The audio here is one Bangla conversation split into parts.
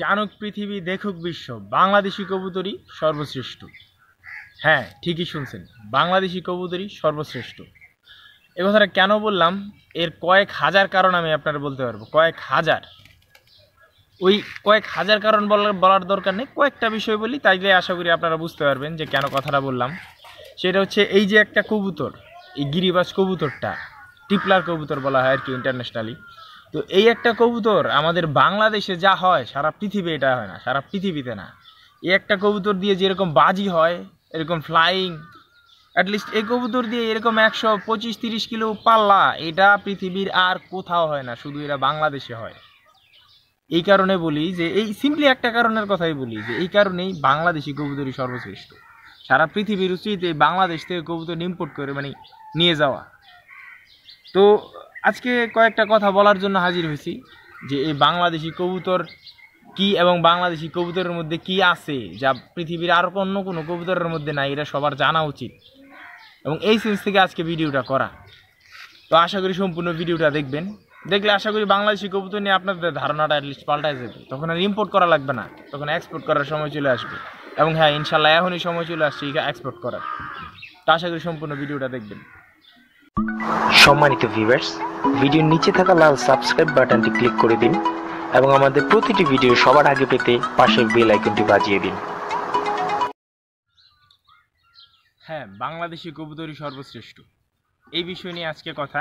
জানুক পৃথিবী দেখুক বিশ্ব বাংলাদেশি কবুতরই সর্বশ্রেষ্ঠ হ্যাঁ ঠিকই শুনছেন বাংলাদেশি কবুতরই সর্বশ্রেষ্ঠ এ কথাটা কেন বললাম এর কয়েক হাজার কারণ আমি আপনারা বলতে পারবো কয়েক হাজার ওই কয়েক হাজার কারণ বলার বলার দরকার নেই কয়েকটা বিষয় বলি তাই আশা করি আপনারা বুঝতে পারবেন যে কেন কথাটা বললাম সেটা হচ্ছে এই যে একটা কবুতর এই গিরিবাস কবুতরটা টিপলার কবুতর বলা হয় আর কি ইন্টারন্যাশনালি তো এই একটা কবুতর আমাদের বাংলাদেশে যা হয় সারা পৃথিবী এটা হয় না সারা পৃথিবীতে না এই একটা কবুতর দিয়ে যেরকম বাজি হয় এরকম ফ্লাইং অ্যাটলিস্ট এই কবুতর দিয়ে এরকম একশো পঁচিশ তিরিশ কিলো পাল্লা এটা পৃথিবীর আর কোথাও হয় না শুধু এরা বাংলাদেশে হয় এই কারণে বলি যে এই সিম্পলি একটা কারণের কথাই বলি যে এই কারণেই বাংলাদেশি কবুতরই সর্বশ্রেষ্ঠ সারা পৃথিবীর উচিত এই বাংলাদেশ থেকে কবুতর ইম্পোর্ট করে মানে নিয়ে যাওয়া তো আজকে কয়েকটা কথা বলার জন্য হাজির হয়েছি যে এই বাংলাদেশি কবুতর কি এবং বাংলাদেশি কবুতরের মধ্যে কি আছে যা পৃথিবীর আর অন্য কোনো কবুতরের মধ্যে নাই এটা সবার জানা উচিত এবং এই সেন্স থেকে আজকে ভিডিওটা করা তো আশা করি সম্পূর্ণ ভিডিওটা দেখবেন দেখলে আশা করি বাংলাদেশি কবুতর নিয়ে আপনাদের ধারণাটা অ্যাটলিস্ট পাল্টা যাবে তখন আর ইম্পোর্ট করা লাগবে না তখন এক্সপোর্ট করার সময় চলে আসবে এবং হ্যাঁ ইনশাল্লাহ এখনই সময় চলে আসছে এক্সপোর্ট করার তো আশা করি সম্পূর্ণ ভিডিওটা দেখবেন সম্মানিত ভিউয়ার্স ভিডিওর নিচে থাকা লাল সাবস্ক্রাইব বাটনটি ক্লিক করে দিন এবং আমাদের প্রতিটি ভিডিও সবার আগে পেতে পাশের বেল আইকনটি বাজিয়ে দিন হ্যাঁ বাংলাদেশি কবুতরি সর্বশ্রেষ্ঠ এই বিষয় নিয়ে আজকে কথা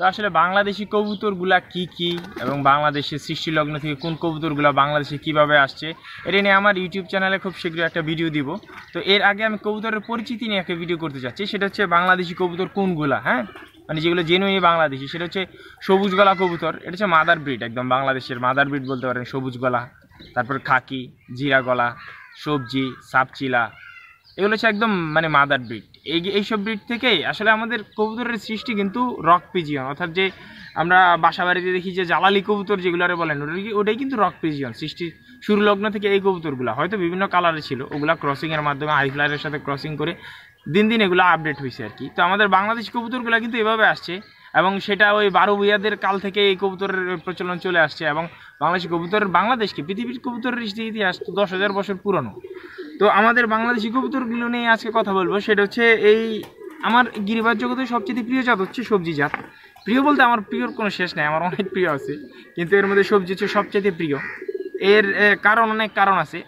তো আসলে বাংলাদেশি কবুতরগুলা কি কি এবং বাংলাদেশের সৃষ্টিলগ্ন থেকে কোন কবুতরগুলা বাংলাদেশে কিভাবে আসছে এটা নিয়ে আমার ইউটিউব চ্যানেলে খুব শীঘ্রই একটা ভিডিও দিব তো এর আগে আমি কবুতরের পরিচিতি নিয়ে একটা ভিডিও করতে চাচ্ছি সেটা হচ্ছে বাংলাদেশি কবুতর কোনগুলা হ্যাঁ মানে যেগুলো জেনুইনি বাংলাদেশি সেটা হচ্ছে সবুজ গলা কবুতর এটা হচ্ছে মাদার ব্রিড একদম বাংলাদেশের মাদার ব্রিড বলতে পারেন সবুজ গলা তারপর খাকি জিরা গলা সবজি সাপচিলা এগুলো হচ্ছে একদম মানে মাদার ব্রিড এইসব ব্রিড থেকে আসলে আমাদের কবুতরের সৃষ্টি কিন্তু রক পিজিয়ন অর্থাৎ যে আমরা বাসা বাড়িতে দেখি যে জ্বালালি কবুতর আরে বলেন ওটা ওটাই কিন্তু রক পিজিয়ন সৃষ্টি শুরু লগ্ন থেকে এই কবুতরগুলো হয়তো বিভিন্ন কালারে ছিল ওগুলো ক্রসিংয়ের মাধ্যমে হাইফ্লায়ারের সাথে ক্রসিং করে দিন দিন এগুলো আপডেট হয়েছে আর কি তো আমাদের বাংলাদেশ কবুতরগুলো কিন্তু এভাবে আসছে এবং সেটা ওই বারো ভুইয়াদের কাল থেকে এই কবুতরের প্রচলন চলে আসছে এবং বাংলাদেশ কবুতর বাংলাদেশকে পৃথিবীর কবুতরের ইতিহাস তো দশ হাজার বছর পুরনো তো আমাদের বাংলাদেশি কবুতরগুলো নিয়ে আজকে কথা বলবো সেটা হচ্ছে এই আমার গিরিবার জগতে সবচেয়ে প্রিয় জাত হচ্ছে সবজি জাত প্রিয় বলতে আমার প্রিয়র কোনো শেষ নাই আমার অনেক প্রিয় আছে কিন্তু এর মধ্যে সবজি হচ্ছে সবচেয়ে প্রিয় এর কারণ অনেক কারণ আছে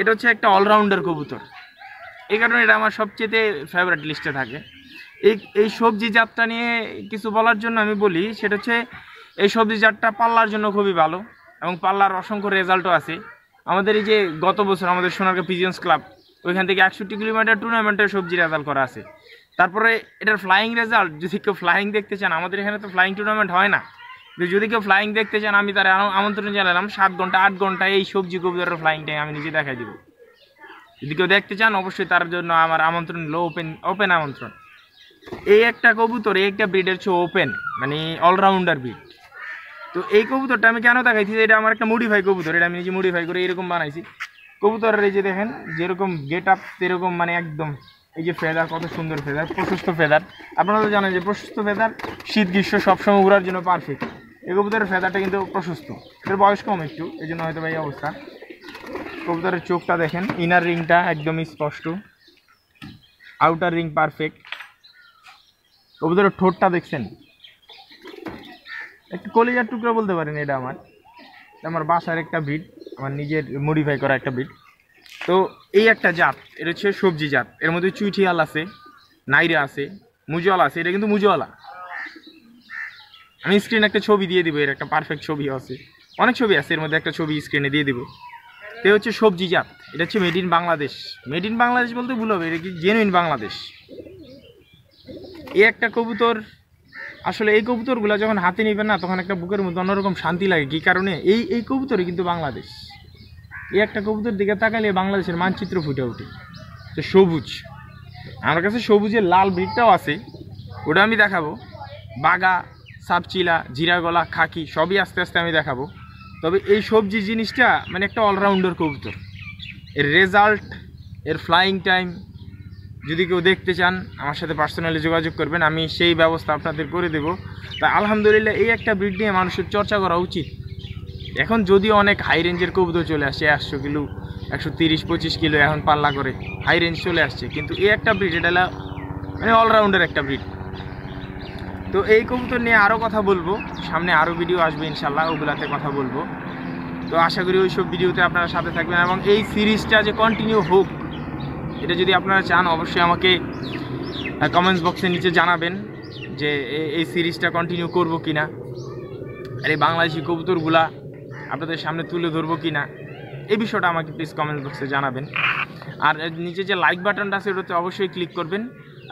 এটা হচ্ছে একটা অলরাউন্ডার কবুতর এই কারণে এটা আমার সবচেয়ে ফেভারিট লিস্টে থাকে এই এই সবজি জাতটা নিয়ে কিছু বলার জন্য আমি বলি সেটা হচ্ছে এই সবজি জাতটা পাল্লার জন্য খুবই ভালো এবং পাল্লার অসংখ্য রেজাল্টও আছে আমাদের এই যে গত বছর আমাদের সোনারগাঁ পিজিয়ন্স ক্লাব ওইখান থেকে একষট্টি কিলোমিটার টুর্নামেন্টে সবজি রেজাল্ট করা আছে তারপরে এটার ফ্লাইং রেজাল্ট যদি কেউ ফ্লাইং দেখতে চান আমাদের এখানে তো ফ্লাইং টুর্নামেন্ট হয় না যদি কেউ ফ্লাইং দেখতে চান আমি তার আমন্ত্রণ জানালাম সাত ঘন্টা আট ঘন্টা এই সবজি কবিতার ফ্লাইংটাই আমি নিজে দেখাই দেবো যদি কেউ দেখতে চান অবশ্যই তার জন্য আমার আমন্ত্রণ লো ওপেন ওপেন আমন্ত্রণ এই একটা কবুতর এই একটা ব্রিডের ছো ওপেন মানে অলরাউন্ডার ব্রিড তো এই কবুতরটা আমি কেন দেখাইছি এটা আমার একটা মডিফাই কবুতর এটা আমি নিজে মডিফাই করে এরকম বানাইছি কবুতরের এই যে দেখেন যেরকম গেট আপ সেরকম মানে একদম এই যে ফেদার কত সুন্দর ফেদার প্রশস্ত ফেদার আপনারা তো জানেন যে প্রশস্ত ফেদার শীত গ্রীষ্ম সবসময় উড়ার জন্য পারফেক্ট এই কবুতরের ফেদারটা কিন্তু প্রশস্ত এর বয়স কম একটু এই জন্য হয়তো এই অবস্থা কবুতরের চোখটা দেখেন ইনার রিংটা একদমই স্পষ্ট আউটার রিং পারফেক্ট কবুতরের ঠোঁটটা দেখছেন একটু কলিজার টুকরো বলতে পারেন এটা আমার আমার বাসার একটা বিট আমার নিজের মডিফাই করা একটা বিট তো এই একটা জাত এটা হচ্ছে সবজি জাত এর মধ্যে চুইঠিয়াল আছে নাইরা আছে মুজওয়ালা আছে এটা কিন্তু মুজওয়ালা আমি স্ক্রিনে একটা ছবি দিয়ে দিব এর একটা পারফেক্ট ছবি আছে অনেক ছবি আছে এর মধ্যে একটা ছবি স্ক্রিনে দিয়ে দিব তো হচ্ছে সবজি জাত এটা হচ্ছে made in Bangladesh made in Bangladesh বলতে ভুল হবে এটা কি জেনুইন বাংলাদেশ এই একটা কবুতর আসলে এই কবুতরগুলো যখন হাতে নেবেন না তখন একটা বুকের মধ্যে অন্যরকম শান্তি লাগে কী কারণে এই এই কবুতরই কিন্তু বাংলাদেশ এই একটা কবুতর দিকে তাকালে বাংলাদেশের মানচিত্র ফুটে ওঠে যে সবুজ আমার কাছে সবুজের লাল ব্রিডটাও আছে ওটা আমি দেখাবো বাগা সাপচিলা জিরাগলা খাকি সবই আস্তে আস্তে আমি দেখাবো তবে এই সবজি জিনিসটা মানে একটা অলরাউন্ডার কবুতর এর রেজাল্ট এর ফ্লাইং টাইম যদি কেউ দেখতে চান আমার সাথে পার্সোনালি যোগাযোগ করবেন আমি সেই ব্যবস্থা আপনাদের করে দেব তা আলহামদুলিল্লাহ এই একটা ব্রিড নিয়ে মানুষের চর্চা করা উচিত এখন যদি অনেক হাই রেঞ্জের কবুতর চলে আসে একশো কিলো একশো তিরিশ পঁচিশ কিলো এখন পাল্লা করে হাই রেঞ্জ চলে আসছে কিন্তু এই একটা ব্রিড এটা মানে অলরাউন্ডার একটা ব্রিড তো এই কবুতর নিয়ে আরও কথা বলবো সামনে আরও ভিডিও আসবে ইনশাল্লাহ ওগুলাতে কথা বলবো তো আশা করি ওই সব ভিডিওতে আপনারা সাথে থাকবেন এবং এই সিরিজটা যে কন্টিনিউ হোক এটা যদি আপনারা চান অবশ্যই আমাকে কমেন্টস বক্সের নিচে জানাবেন যে এই সিরিজটা কন্টিনিউ করব কি না আর এই বাংলাদেশি কবুতরগুলা আপনাদের সামনে তুলে ধরবো কি না এই বিষয়টা আমাকে প্লিজ কমেন্ট বক্সে জানাবেন আর নিচে যে লাইক বাটনটা আছে ওটাতে অবশ্যই ক্লিক করবেন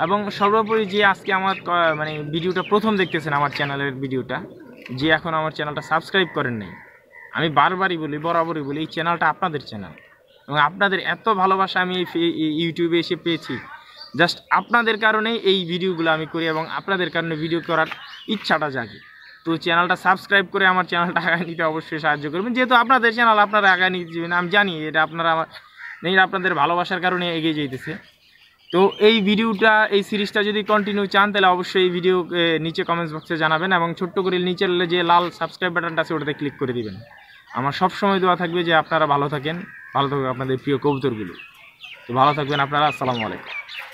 এবং সর্বোপরি যে আজকে আমার মানে ভিডিওটা প্রথম দেখতেছেন আমার চ্যানেলের ভিডিওটা যে এখন আমার চ্যানেলটা সাবস্ক্রাইব করেন নাই আমি বারবারই বলি বরাবরই বলি এই চ্যানেলটা আপনাদের চ্যানেল এবং আপনাদের এত ভালোবাসা আমি ইউটিউবে এসে পেয়েছি জাস্ট আপনাদের কারণেই এই ভিডিওগুলো আমি করি এবং আপনাদের কারণে ভিডিও করার ইচ্ছাটা জাগে তো চ্যানেলটা সাবস্ক্রাইব করে আমার চ্যানেলটা আগায় নিতে অবশ্যই সাহায্য করবেন যেহেতু আপনাদের চ্যানেল আপনারা আগায় নিতে যাবেন আমি জানি এটা আপনারা আমার নেই আপনাদের ভালোবাসার কারণে এগিয়ে যেতেছে তো এই ভিডিওটা এই সিরিজটা যদি কন্টিনিউ চান তাহলে অবশ্যই এই ভিডিও নিচে কমেন্টস বক্সে জানাবেন এবং ছোট্ট করে নিচের যে লাল সাবস্ক্রাইব বাটনটা আছে ওটাতে ক্লিক করে দিবেন আমার সব সময় দোয়া থাকবে যে আপনারা ভালো থাকেন ভালো থাকবে আপনাদের প্রিয় কবুতরগুলো তো ভালো থাকবেন আপনারা আসসালামু আলাইকুম